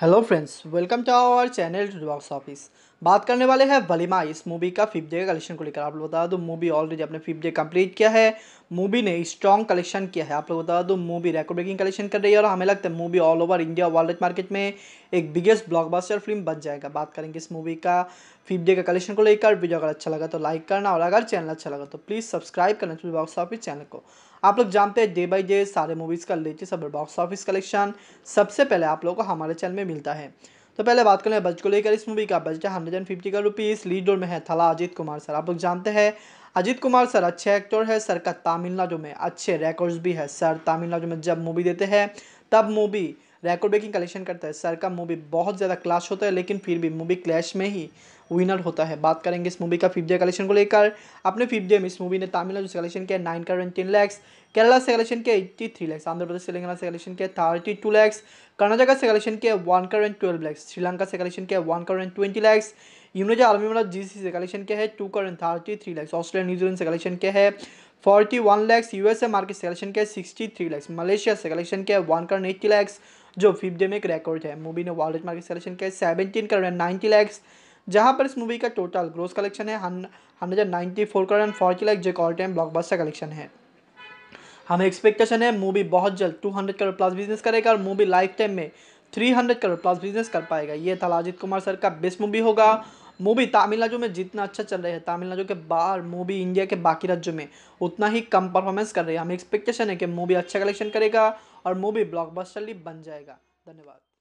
hello friends welcome to our channel box office बात करने वाले हैं वलीमा इस मूवी का फिफ्थ डे कलेक्शन को लेकर आप लोग बता दो मूवी ऑलरेडी अपने फिफ्थ डे कंप्लीट किया है मूवी ने स्ट्रॉन्ग कलेक्शन किया है आप लोग बता दो मूवी रेकॉर्ड ब्रेकिंग कलेक्शन कर रही है और हमें लगता है movie all over India world market में एक बिगेस्ट ब्लॉकबस्टर फिल्म बन जाएगा बात करेंगे इस मूवी का फिफ्थ डे का कलेक्शन को लेकर वीडियो अगर अच्छा लगा तो लाइक करना और अगर चैनल अच्छा लगा तो प्लीज़ सब्सक्राइब करना चाहिए बॉक्स ऑफिस चैनल को आप लोग जानते हैं डे बाई डे सारे मूवीज़ का लेटेस्ट बॉक्स ऑफिस कलेक्शन सबसे पहले आप लोग को हमारे चैनल में में मिलता है तो पहले बात करें बजट को लेकर इस मूवी का बजट है हंड्रेड एंड फिफ्टी का रुपीज़ लीड रोल में है थला अजीत कुमार सर आप लोग जानते हैं अजीत कुमार सर अच्छे एक्टर है सर का तमिलनाडु में अच्छे रिकॉर्ड्स भी है सर तमिलनाडु में जब मूवी देते हैं तब मूवी रेकॉर्ड ब्रेकिंग कलेक्शन करता है सर का मूवी बहुत ज़्यादा क्लाश होता है लेकिन फिर भी मूवी क्लैश में ही विनर होता है बात करेंगे इस मूवी का फिफ्थ डे कलेक्शन को लेकर अपने फिफ्थ डे में इस मूवी ने तमिलनाडु से कलेक्शन किया नाइन करोड़ टेन लैक्स केरला से कलेक्शन किया एट्टी थ्री लैक्स आंध्र प्रदेश तेलंगाना से कलेक्शन किया थर्टी टू लैक्स कर्नाटका से कलेक्शन किया वन करोड़ ट्वेल्व लैक्स श्रीलंका से कलेक्शन किया वन करोड़ ट्वेंटी लैक्स यूनिजा आर्मी मतलब जी से कलेक्शन किया है two crore thirty three lakhs Australia New Zealand से कलेक्शन किया है forty one lakhs U S A market से कलेक्शन किया सिक्सटी थ्री लैक्स मलेशिया से कलेक्शन किया वन करोड़ एट्टी लैक्स जो फिफ्थ डे में एक रिकॉर्ड है मूवी ने वर्ल्ड मार्केट सेलेक्शन किया सेवेंटीन करोड़ नाइन्टी लैक्स जहाँ पर इस मूवी का टोटल ग्रोस कलेक्शन है hundred ninety four crore and forty lakhs जो ऑल टाइम ब्लॉकबस्टर कलेक्शन है हमें एक्सपेक्टेशन है मूवी बहुत जल्द two hundred crore plus business करेगा और मूवी लाइफ टाइम में three hundred crore plus business कर पाएगा ये था अजित कुमार सर का बेस्ट मूवी होगा मूवी तमिलनाडु में जितना अच्छा चल रहा है तमिलनाडु के बाहर मूवी इंडिया के बाकी राज्यों में उतना ही कम परफॉर्मेंस कर रही है हमें एक्सपेक्टेशन है कि मूवी अच्छा कलेक्शन करेगा और मूवी ब्लॉकबस्टरली बन जाएगा धन्यवाद